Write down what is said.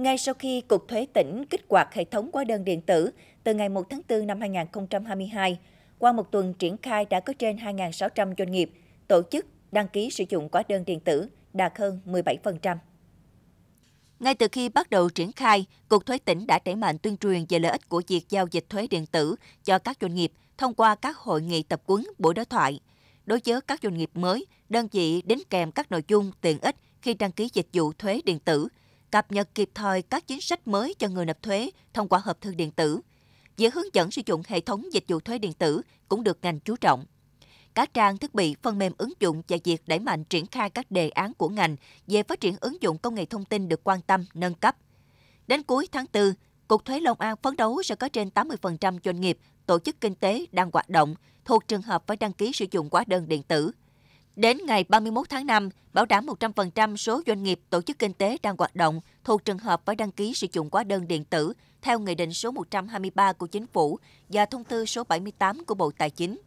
Ngay sau khi Cục Thuế tỉnh kích hoạt hệ thống hóa đơn điện tử từ ngày 1 tháng 4 năm 2022, qua một tuần triển khai đã có trên 2.600 doanh nghiệp, tổ chức đăng ký sử dụng hóa đơn điện tử, đạt hơn 17%. Ngay từ khi bắt đầu triển khai, Cục Thuế tỉnh đã đẩy mạnh tuyên truyền về lợi ích của việc giao dịch thuế điện tử cho các doanh nghiệp thông qua các hội nghị tập huấn buổi đối thoại. Đối với các doanh nghiệp mới, đơn vị đính kèm các nội dung tiện ích khi đăng ký dịch vụ thuế điện tử – cập nhật kịp thời các chính sách mới cho người nộp thuế thông qua hộp thư điện tử. Việc hướng dẫn sử dụng hệ thống dịch vụ thuế điện tử cũng được ngành chú trọng. Các trang thiết bị, phần mềm ứng dụng và việc đẩy mạnh triển khai các đề án của ngành về phát triển ứng dụng công nghệ thông tin được quan tâm, nâng cấp. Đến cuối tháng 4, Cục Thuế Long An phấn đấu sẽ có trên 80% doanh nghiệp, tổ chức kinh tế đang hoạt động thuộc trường hợp phải đăng ký sử dụng hóa đơn điện tử – Đến ngày 31 tháng 5, bảo đảm 100% số doanh nghiệp tổ chức kinh tế đang hoạt động thuộc trường hợp phải đăng ký sử dụng hóa đơn điện tử theo Nghị định số 123 của Chính phủ và Thông tư số 78 của Bộ Tài chính.